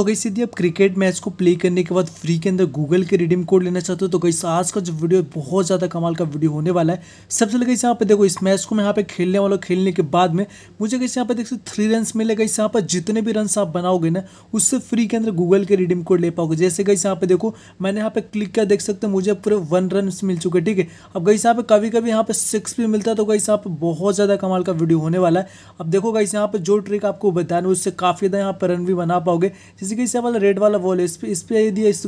तो कैसे यदि आप क्रिकेट मैच को प्ले करने के बाद फ्री के अंदर गूगल के रिडीम कोड लेना चाहते हो तो कैसे आज का जो वीडियो बहुत ज़्यादा कमाल का वीडियो होने वाला है सबसे पहले कैसे यहाँ पे देखो इस मैच को मैं यहाँ पे खेलने वाला हूँ खेलने के बाद में मुझे कैसे यहाँ पे देख सकते थ्री रन मिले गई यहाँ पर जितने भी रन आप बनाओगे ना उससे फ्री के अंदर गूगल के रिडीम कोड ले पाओगे जैसे कैसे यहाँ पे देखो मैंने यहाँ पे क्लिक किया देख सकते मुझे पूरे वन रन मिल चुके ठीक है अब गई यहाँ पे कभी कभी यहाँ पे सिक्स भी मिलता है तो गई यहाँ पर बहुत ज़्यादा कमाल का वीडियो होने वाला है अब देखो कैसे यहाँ पर जो ट्रिक आपको बताने उससे काफ़ी ज़्यादा यहाँ पर रन भी बना पाओगे बेसिकली से वाला रेड वाला वॉल इस पर इस पर यदि इस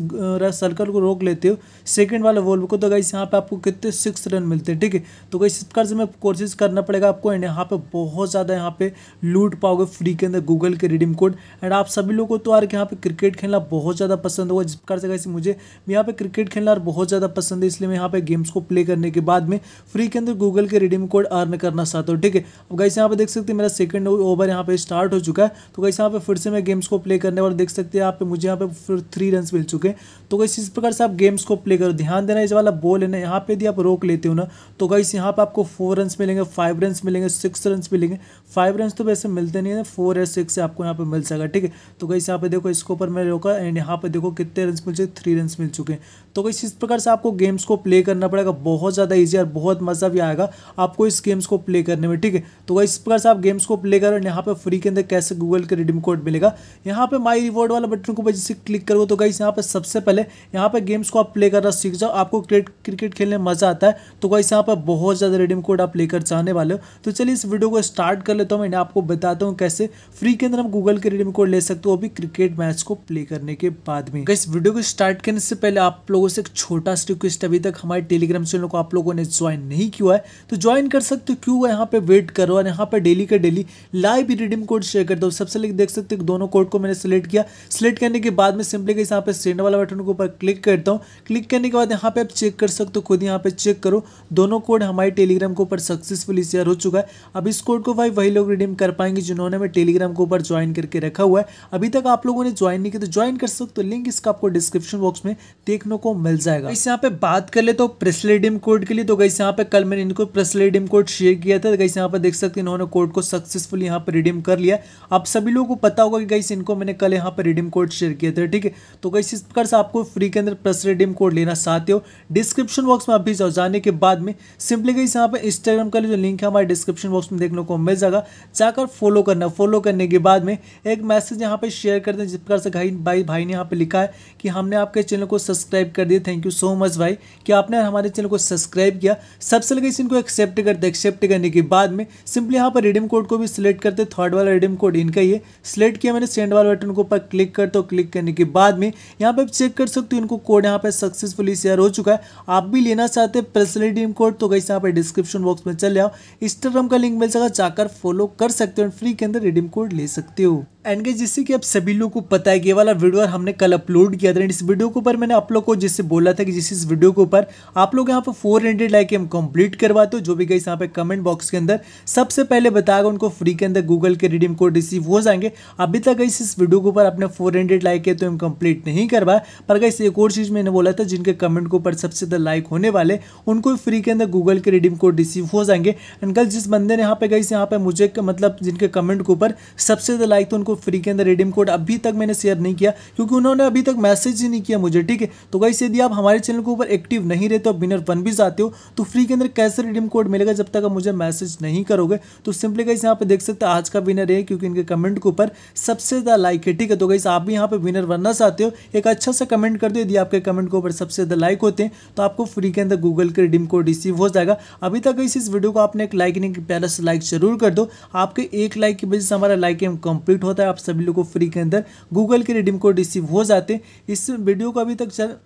सर्कल को रोक लेते हो सेकंड वाले वॉल को तो गई यहाँ पे आपको कितने सिक्स रन मिलते हैं ठीक है तो गई इस प्रकार से मैं कोशिश करना पड़ेगा आपको एंड यहाँ पे बहुत ज़्यादा यहाँ पे लूट पाओगे फ्री के अंदर गूगल के रिडीम कोड एंड आप सभी लोगों को तो यार यहाँ पे क्रिकेट खेलना बहुत ज़्यादा पसंद होगा जिस प्रकार से गई मुझे यहाँ पे क्रिकेट खेलना बहुत ज़्यादा पसंद है इसलिए मैं यहाँ पे गेम्स को प्ले करने के बाद में फ्री के अंदर गूगल के रिडीम कोड अर्न करना चाहता हूँ ठीक है अब गई यहाँ पे देख सकते हैं मेरा सेकंड ओवर यहाँ पे स्टार्ट हो चुका है तो गई यहाँ पे फिर से मैं गेम्स को प्ले करने वाला देख देख सकते हैं आप मुझे यहाँ पे फिर थ्री रन मिल चुके हैं तो गई इस प्रकार से आप गेम्स को प्ले करो ध्यान देना इस वाला बॉल है ना यहाँ पे यदि आप रोक लेते हो ना तो गई यहाँ पे आपको फोर रन मिलेंगे फाइव रन मिलेंगे सिक्स रन मिलेंगे फाइव रन तो वैसे मिलते नहीं है फोर या सिक्स आपको यहाँ पर मिल सकेगा ठीक है तो गई यहाँ पे देखो इसके ऊपर मैं रोका एंड यहाँ पे देखो कितने रन मिल चुके थ्री रन मिल चुके हैं तो इस इस प्रकार से आपको गेम्स को प्ले करना पड़ेगा बहुत ज़्यादा ईजी और बहुत मज़ा भी आएगा आपको इस गेम्स को प्ले करने में ठीक है तो इस प्रकार से आप गेम्स को प्ले करें यहाँ पर फ्री के अंदर कैसे गूगल के रिडीम कोड मिलेगा यहाँ पर माई रिवॉर्ड वाला बटन को जैसे क्लिक करो तो गाइस यहाँ पर सबसे पहले यहाँ पर गेम्स को आप प्ले करना सीख जाओ आपको क्रिकेट खेलने में मज़ा आता है तो गाइस यहाँ पर बहुत ज़्यादा रिडीम कोड आप लेकर जाने वाले हो तो चलिए इस वीडियो को स्टार्ट कर लेता हूँ मैंने आपको बताता हूँ कैसे फ्री के अंदर हम गूगल के रिडीम कोड ले सकते हो अभी क्रिकेट मैच को प्ले करने के बाद में इस वीडियो को स्टार्ट करने से पहले आप लोग लोगों से एक छोटा सा रिक्वेस्ट अभी तक हमारे टेलीग्राम चैनल को आप लोगों ने ज्वाइन नहीं किया है तो ज्वाइन कर सकते हो क्यों यहाँ पे वेट करो और यहाँ पे डेली का daily live redeem code share कर दो सबसे लेकर देख सकते हो दोनों कोड को मैंने सेलेक्ट किया सेलेक्ट करने के बाद में सिंपली कैसे यहाँ पे सेंड वाला बटन के ऊपर क्लिक करता हूँ क्लिक करने के बाद यहाँ पे आप चेक कर सकते हो खुद यहाँ पे चेक करो दोनों कोड हमारे टेलीग्राम के ऊपर सक्सेसफुली शेयर हो चुका है अब इस कोड को भाई वही लोग रिडीम कर पाएंगे जिन्होंने मैं टेलीग्राम के ऊपर ज्वाइन करके रखा हुआ है अभी तक आप लोगों ने ज्वाइन नहीं किया तो ज्वाइन कर सकते हो लिंक इसका आपको डिस्क्रिप्शन बॉक्स में देखने को मिल जाएगा इस यहाँ पे बात कर ले तो प्रेसलेडियम कोड के लिए तो गई यहाँ पे कल मैंने इनको प्रेसलेडियम कोड शेयर किया था गई यहाँ पे देख सकते हैं इन्होंने कोड को सक्सेसफुल यहाँ पर रिडीम कर लिया आप सभी लोगों को पता होगा कि गई इनको मैंने कल यहाँ पर रिडीम कोड शेयर किया था ठीक है तो गई इस प्रकार से आपको फ्री के अंदर प्रेसलेडियम कोड लेना चाहते हो डिस्क्रिप्शन बॉक्स में अभी जाने के बाद में सिंपली गई यहाँ पर इंस्टाग्राम का जो लिंक है हमारे डिस्क्रिप्शन बॉक्स में देखने को मिल जाएगा जाकर फॉलो करना फॉलो करने के बाद में एक मैसेज यहाँ पर शेयर कर हैं जिस प्रकार से भाई भाई ने यहाँ पर लिखा है कि हमने आपके चैनल को सब्सक्राइब कर कर दिया थैंक यू सो मच भाई कि आपने हमारे चैनल को सब्सक्राइब किया सबसे लगे इसको एक्सेप्ट करते एक्सेप्ट करने के बाद में सिंपली यहाँ पर रिडीम कोड को भी सिलेक्ट करते थर्ड वाला रिडीम कोड इनका ही है सिलेक्ट किया मैंने सेंड वाला बटन को पर क्लिक करते हो क्लिक करने के बाद में यहाँ पर चेक कर सकते हो इनको कोड यहाँ पर सक्सेसफुली शेयर हो चुका है आप भी लेना चाहते हैं पर्सनल रिडीम कोड तो कैसे यहाँ पर डिस्क्रिप्शन बॉक्स में चले आओ इंस्टाग्राम का लिंक मिल सका जाकर फॉलो कर सकते हो फ्री के अंदर रिडीम कोड ले सकते हो एंड गई जिससे कि आप सभी लोगों को पता है ये वाला वीडियो हमने कल अपलोड किया था एंड इस वीडियो के ऊपर मैंने आप लोग को जिससे बोला था कि जिस इस वीडियो के ऊपर आप लोग यहाँ पर फोर हंड्रेड लाइक हम कंप्लीट करवाते हो जो भी गई यहाँ पे कमेंट बॉक्स के अंदर सबसे पहले बताएगा उनको फ्री के अंदर गूगल के रिडीम कोड रिसीव हो जाएंगे अभी तक गई इस वीडियो के ऊपर आपने फोर हंड्रेड लाइक है तो हम कंप्लीट नहीं करवाए पर गई एक और चीज़ मैंने बोला था जिनके कमेंट के ऊपर सबसे ज़्यादा लाइक होने वाले उनको फ्री के अंदर गूगल के रिडीम कोड रिसीव हो जाएंगे एंड कल जिस बंदे ने यहाँ पे गई यहाँ पे मुझे मतलब जिनके कमेंट के ऊपर सबसे ज़्यादा लाइक तो उनको आपको फ्री के अंदर रिडीम कोड अभी तक मैंने शेयर नहीं किया क्योंकि उन्होंने अभी तक मैसेज ही नहीं किया मुझे ठीक है तो गाइस यदि आप हमारे चैनल के ऊपर एक्टिव नहीं रहते और बिनर बन भी जाते हो तो फ्री के अंदर कैसे रिडीम कोड मिलेगा जब तक आप मुझे मैसेज नहीं करोगे तो सिंपली गाइस यहाँ पर देख सकते आज का विनर है क्योंकि इनके कमेंट के ऊपर सबसे ज़्यादा लाइक है ठीक है तो गाइस आप भी यहाँ पर विनर बनना चाहते हो एक अच्छा सा कमेंट कर दो यदि आपके कमेंट के ऊपर सबसे ज़्यादा लाइक होते हैं तो आपको फ्री के अंदर गूगल के रिडीम कोड रिसीव हो जाएगा अभी तक इस वीडियो को आपने एक लाइक नहीं पहले से लाइक जरूर कर दो आपके एक लाइक की वजह से हमारा लाइक एम कंप्लीट होता है है आप सभी लोगों को फ्री के अंदर गूगल के रिडीम कोड रिसीव हो जाते हैं इस वीडियो को अभी तक चल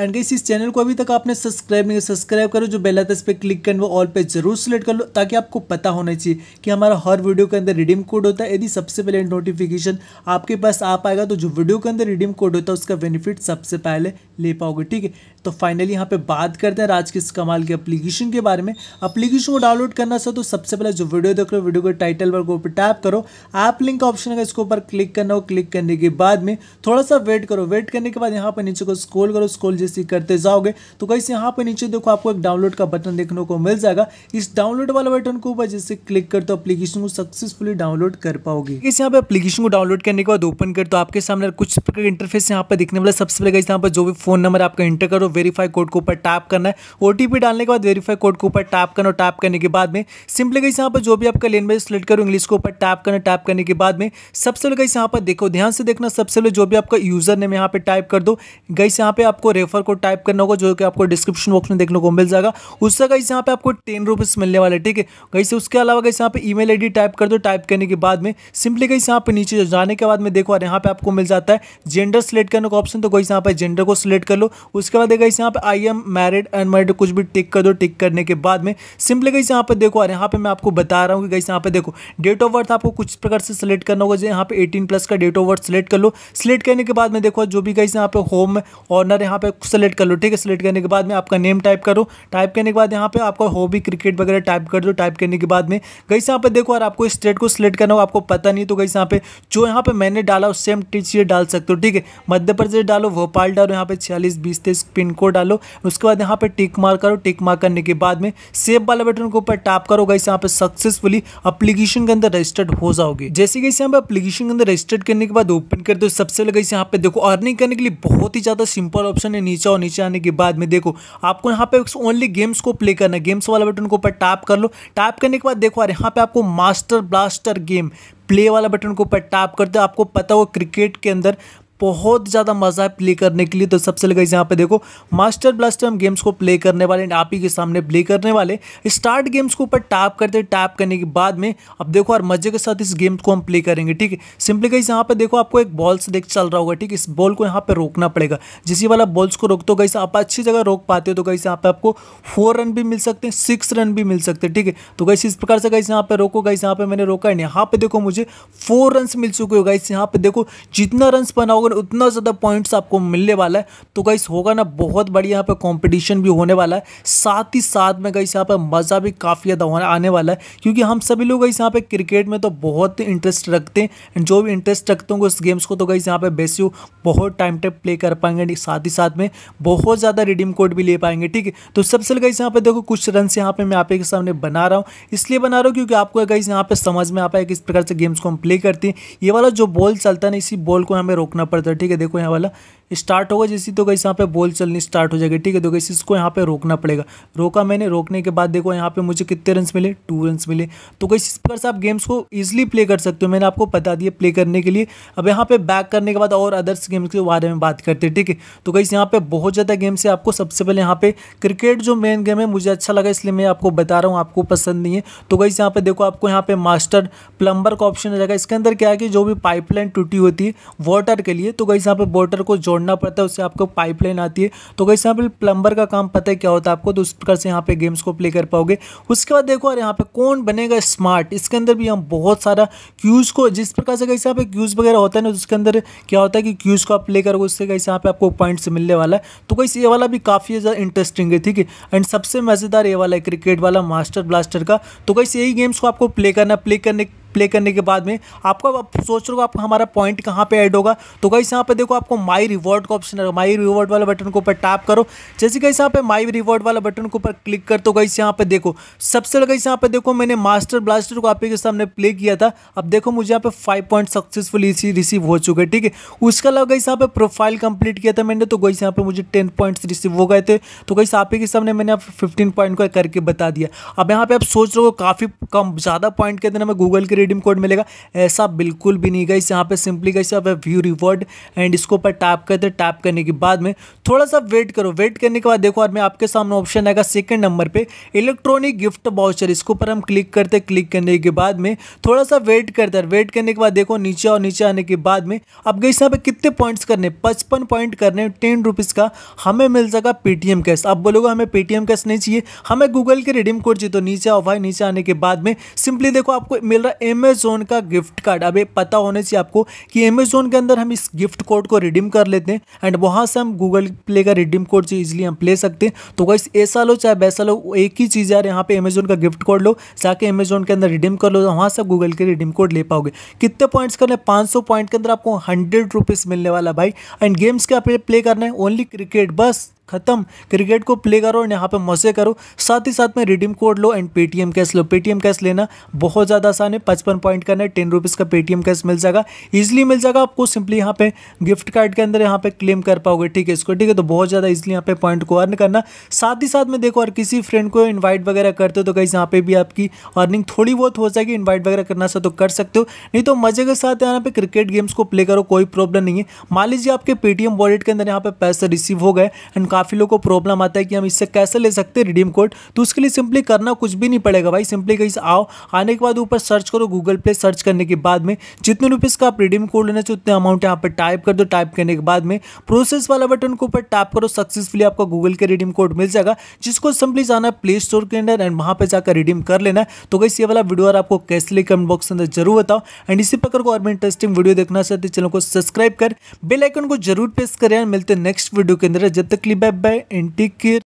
एंड गाइस इस चैनल को अभी तक आपने सब्सक्राइब नहीं सब्सक्राइब करो जो बेल आइकन पे क्लिक करें वो ऑल पे जरूर सेलेक्ट कर लो ताकि आपको पता होना चाहिए कि हमारा हर वीडियो के अंदर रिडीम कोड होता है यदि सबसे पहले नोटिफिकेशन आपके पास आ पाएगा तो जो वीडियो के अंदर रिडीम कोड होता है उसका बेनिफिट सबसे पहले ले पाओगे ठीक है तो फाइनली यहाँ पे बात करते हैं आज कमाल के अप्लीकेशन के बारे में अप्लीकेशन को डाउनलोड करना सो तो सबसे पहले जो वीडियो देख रहे हो वीडियो के टाइटल वर्ग ऊपर टैप करो ऐप लिंक का ऑप्शन है इसके ऊपर क्लिक करना हो क्लिक करने के बाद में थोड़ा सा वेट करो वेट करने के बाद यहाँ पर नीचे को स्कोल करो स्कोल जैसे करते जाओगे तो कैसे यहाँ पर नीचे देखो आपको एक डाउनलोड का बटन देखने को मिल जाएगा इस डाउनलोड वाला बटन को ऊपर जैसे क्लिक कर तो अप्लीकेशन को सक्सेसफुली डाउनलोड कर पाओगे इस यहाँ पे अप्लीकेशन को डाउनलोड करने के बाद ओपन कर तो आपके सामने कुछ इंटरफेस यहाँ पर दिखने वाला सबसे पहले यहाँ पर जो भी फोन नंबर आपका इंटर करो और वेरीफाई कोड के ऊपर टैप करना है ओ डालने के बाद वेरीफाई कोड के ऊपर टैप करना और टैप करने के बाद में सिंपली कहीं यहाँ पर जो भी आपका लैंग्वेज सेलेक्ट करो इंग्लिश के ऊपर टैप करना टैप करने के बाद में सबसे पहले कहीं यहाँ पर देखो ध्यान से देखना सबसे पहले जो भी आपका यूजर नेम यहाँ पर टाइप कर दो गई यहाँ पे आपको रेफर कोड टाइप करना होगा जो कि आपको डिस्क्रिप्शन बॉक्स में देखने को मिल जाएगा उससे कहीं यहाँ पे आपको टेन रुपीज़ मिलने वाले ठीक है कहीं उसके अलावा कहीं यहाँ पे ई मेल टाइप कर दो टाइप करने के बाद में सिंपली कहीं यहाँ पे नीचे जाने के बाद में देखो यहाँ पे आपको मिल जाता है जेंडर सेलेक्ट करने का ऑप्शन तो कहीं यहाँ पर जेंडर को सिलेक्ट कर लो उसके बाद गई यहाँ पे I am married and married कुछ भी टिक कर दो टिक करने के बाद में सिंपली गई यहाँ पे देखो और यहाँ पे मैं आपको बता रहा हूँ कि गई यहाँ पे देखो डेट ऑफ बर्थ आपको कुछ प्रकार से सिलेक्ट करना होगा जैसे यहाँ पे एटीन प्लस का डेट ऑफ बर्थ सिलेक्ट कर लो सिलेक्ट करने के बाद में देखो जो भी गई यहाँ पे होम ऑनर यहाँ पे सिलेक्ट कर लो ठीक है सिलेक्ट करने के बाद में आपका नेम टाइप करो टाइप करने के बाद यहाँ पे आपका हॉबी क्रिकेट वगैरह टाइप कर दो टाइप करने के बाद में गई यहाँ पे देखो और आपको स्टेट को सिलेक्ट करना हो आपको पता नहीं तो गई यहाँ पे जो यहाँ पे मैंने डाला सेम टी डाल सकते हो ठीक है मध्य प्रदेश डालो भोपाल डालो यहाँ पे छियालीस बीस तेईस पिन पिन कोड डालो उसके बाद यहाँ पे टिक मार करो टिक मार करने के बाद में सेव वाला बटन के ऊपर टैप करो गई यहाँ पे सक्सेसफुली अप्लीकेशन के अंदर रजिस्टर्ड हो जाओगे जैसे कि यहाँ पे अप्लीकेशन के अंदर रजिस्टर्ड करने के बाद ओपन कर दो सबसे लगे यहाँ पे देखो अर्निंग करने के लिए बहुत ही ज़्यादा सिंपल ऑप्शन है नीचे और नीचे आने के बाद में देखो आपको यहाँ पे ओनली गेम्स को प्ले करना गेम्स वाला बटन के ऊपर टैप कर लो टैप करने के बाद देखो यार यहाँ पे आपको मास्टर ब्लास्टर गेम प्ले वाला बटन को ऊपर टैप करते दो आपको पता हो क्रिकेट के अंदर बहुत ज़्यादा मज़ा है प्ले करने के लिए तो सबसे लगे यहाँ पे देखो मास्टर ब्लास्टर हम गेम्स को प्ले करने वाले एंड आप ही के सामने प्ले करने वाले स्टार्ट गेम्स के ऊपर टैप करते हैं टैप करने के बाद में अब देखो और मज़े के साथ इस गेम को हम प्ले करेंगे ठीक है सिंपली गई यहाँ पे देखो आपको एक बॉल से देख चल रहा होगा ठीक है इस बॉल को यहाँ पर रोकना पड़ेगा जिस वाला बॉल्स को रोक तो गई आप अच्छी जगह रोक पाते हो तो गई यहाँ पे आपको फोर रन भी मिल सकते हैं सिक्स रन भी मिल सकते हैं ठीक है तो गई इस प्रकार से गई यहाँ पर रोको गई यहाँ पे मैंने रोका नहीं यहाँ पे देखो मुझे फोर रन मिल चुके हो गई यहाँ पे देखो जितना रन बनाओगे ओवर उतना ज़्यादा पॉइंट्स आपको मिलने वाला है तो गाइस होगा ना बहुत बढ़िया यहाँ पर कॉम्पिटिशन भी होने वाला है साथ ही साथ में गाइस यहाँ पर मज़ा भी काफ़ी ज़्यादा आने वाला है क्योंकि हम सभी लोग गाइस यहाँ पर क्रिकेट में तो बहुत इंटरेस्ट रखते हैं जो भी इंटरेस्ट रखते होंगे उस गेम्स को तो गाइस यहाँ पर बेसियो बहुत टाइम टेप प्ले कर पाएंगे साथ ही साथ में बहुत ज़्यादा रिडीम कोड भी ले पाएंगे ठीक है तो सबसे गाइस यहाँ पर देखो कुछ रन यहाँ पर मैं आपके सामने बना रहा हूँ इसलिए बना रहा हूँ क्योंकि आपको गाइस यहाँ पर समझ में आ पाया किस प्रकार से गेम्स को हम प्ले करते हैं ये वाला जो बॉल चलता है ना इसी बॉल को हमें रोकना पड़ता है ठीक है देखो यहाँ वाला स्टार्ट होगा जैसे तो कैसे यहाँ पे बॉल चलनी स्टार्ट हो जाएगी ठीक है तो कैसे इसको यहाँ पे रोकना पड़ेगा रोका मैंने रोकने के बाद देखो यहाँ पे मुझे कितने रन मिले टू रन मिले तो कैसे इस प्रकार से आप गेम्स को ईजिली प्ले कर सकते हो मैंने आपको बता दिया प्ले करने के लिए अब यहाँ पे बैक करने के बाद और अदर्स गेम्स के बारे में बात करते हैं ठीक है तो कैसे यहाँ पे बहुत ज़्यादा गेम्स है आपको सबसे पहले यहाँ पे क्रिकेट जो मेन गेम है मुझे अच्छा लगा इसलिए मैं आपको बता रहा हूँ आपको पसंद नहीं है तो कैसे यहाँ पे देखो आपको यहाँ पे मास्टर प्लम्बर का ऑप्शन आ जाएगा इसके अंदर क्या है कि जो भी पाइपलाइन टूटी होती है वाटर के लिए है तो गई यहाँ पर मोटर को जोड़ना पड़ता है उससे आपको पाइपलाइन आती है तो गई यहाँ पर प्लम्बर का काम पता है क्या होता है आपको तो उस प्रकार से यहाँ पे गेम्स को प्ले कर पाओगे उसके बाद देखो यार यहाँ पे कौन बनेगा स्मार्ट इसके अंदर भी हम बहुत सारा क्यूज़ को जिस प्रकार से कहीं यहाँ पे क्यूज़ वगैरह होता है ना तो उसके अंदर क्या होता है कि क्यूज़ को आप प्ले करोगे उससे कहीं यहाँ पे आपको पॉइंट्स मिलने वाला है तो कहीं ये वाला भी काफ़ी ज़्यादा इंटरेस्टिंग है ठीक है एंड सबसे मज़ेदार ये वाला है क्रिकेट वाला मास्टर ब्लास्टर का तो कहीं यही गेम्स को आपको प्ले करना प्ले करने प्ले करने के बाद में आपको आप सोच रहे हो आपका हमारा पॉइंट कहाँ पे ऐड होगा तो कहीं यहाँ पे देखो आपको माई रिवॉर्ड का ऑप्शन है माई रिवॉर्ड वाले बटन के ऊपर टैप करो जैसे कहीं यहाँ पे माई रिवॉर्ड वाला बटन के ऊपर क्लिक कर तो कहीं यहाँ पे देखो सबसे पहले कहीं यहाँ पे देखो मैंने मास्टर ब्लास्टर को आपके सामने प्ले किया था अब देखो मुझे यहाँ पे फाइव पॉइंट सक्सेसफुली रिसीव हो चुके ठीक है उसके अलावा कहीं यहाँ पे प्रोफाइल कंप्लीट किया था मैंने तो कहीं यहाँ पे मुझे टेन पॉइंट्स रिसीव हो गए थे तो गाइस आपके सामने मैंने आप फिफ्टीन पॉइंट को करके बता दिया अब यहाँ पे आप सोच रहे हो काफ़ी कम ज़्यादा पॉइंट के दिन हमें गूगल के रिडीम कोड मिलेगा ऐसा बिल्कुल भी नहीं गई यहाँ पे सिंपली गई आप व्यू रिवॉर्ड एंड इसको पर टैप करते हैं टैप करने के बाद में थोड़ा सा वेट करो वेट करने के बाद देखो और मैं आपके सामने ऑप्शन आएगा सेकेंड नंबर पर इलेक्ट्रॉनिक गिफ्ट बाउचर इसके ऊपर हम क्लिक करते क्लिक करने के बाद में थोड़ा सा वेट करते हैं वेट करने के बाद देखो नीचे और नीचे आने के बाद में अब गई यहाँ पे कितने पॉइंट्स करने पचपन पॉइंट करने टेन रुपीज़ का हमें मिल जाएगा पेटीएम कैश आप बोलोगे हमें पेटीएम कैश नहीं चाहिए हमें गूगल के रिडीम कोड चाहिए तो नीचे और भाई नीचे आने के बाद में सिंपली देखो आपको मिल रहा एमेजोन का गिफ्ट कार्ड अब पता होने से आपको कि अमेजोन के अंदर हम इस गिफ्ट कोड को रिडीम कर लेते हैं एंड वहां से हम गूगल प्ले का रिडीम कोड से इजिली हम ले सकते हैं तो गाइस ऐसा लो चाहे वैसा लो एक ही चीज़ यार यहाँ पे अमेजोन का गिफ्ट कोड लो जाके अमेजोन के अंदर रिडीम कर लो तो वहाँ से गूगल के रिडीम कोड ले पाओगे कितने पॉइंट्स करने पाँच पॉइंट के अंदर आपको हंड्रेड रुपीज़ मिलने वाला भाई एंड गेम्स के आप प्ले करना है ओनली क्रिकेट बस खत्म क्रिकेट को प्ले करो और यहाँ पे मजे करो साथ ही साथ में रिडीम कोड लो एंड पेटीएम कैश लो पेटीएम कैश लेना बहुत ज़्यादा आसान है पचपन पॉइंट का ना टेन रुपीज़ का पेटीएम कैश मिल जाएगा ईजिली मिल जाएगा आपको सिंपली यहाँ पे गिफ्ट कार्ड के अंदर यहाँ पे क्लेम कर पाओगे ठीक है इसको ठीक है तो बहुत ज़्यादा ईजिली यहाँ पे पॉइंट को अर्न करना साथ ही साथ में देखो और किसी फ्रेंड को इन्वाइट वगैरह करते हो तो कहीं यहाँ पे भी आपकी अर्निंग थोड़ी बहुत हो जाएगी इन्वाइट वगैरह करना सा तो कर सकते हो नहीं तो मजे के साथ यहाँ पे क्रिकेट गेम्स को प्ले करो कोई प्रॉब्लम नहीं है मान लीजिए आपके पेटीएम वॉलेट के अंदर यहाँ पे पैसे रिसीव हो गए एंड काफ़ी लोगों को प्रॉब्लम आता है कि हम इससे कैसे ले सकते हैं रिडीम कोड तो उसके लिए सिंपली करना कुछ भी नहीं पड़ेगा भाई सिंपली कहीं आओ आने के बाद ऊपर सर्च करो गूगल पे सर्च करने के बाद में जितने रुपीज़ का आप रिडीम कोड लेना चाहते उतने अमाउंट यहाँ पर टाइप कर दो टाइप करने के बाद में प्रोसेस वाला बटन के ऊपर टाइप करो सक्सेसफुली आपका गूगल के रिडीम कोड मिल जाएगा जिसको सिंपली जाना प्ले स्टोर के अंदर एंड वहां पर जाकर रिडीम कर लेना तो कैसे ये वाला वीडियो आपको कैसे ले कमेंट बॉक्स अंदर जरूर बताओ एंड इसी प्रकार को और भी इंटरेस्टिंग वीडियो देखना चाहते चैनल को सब्सक्राइब कर बेल आइकन को जरूर प्रेस करें मिलते नेक्स्ट वीडियो के अंदर जब तक लिए step by antique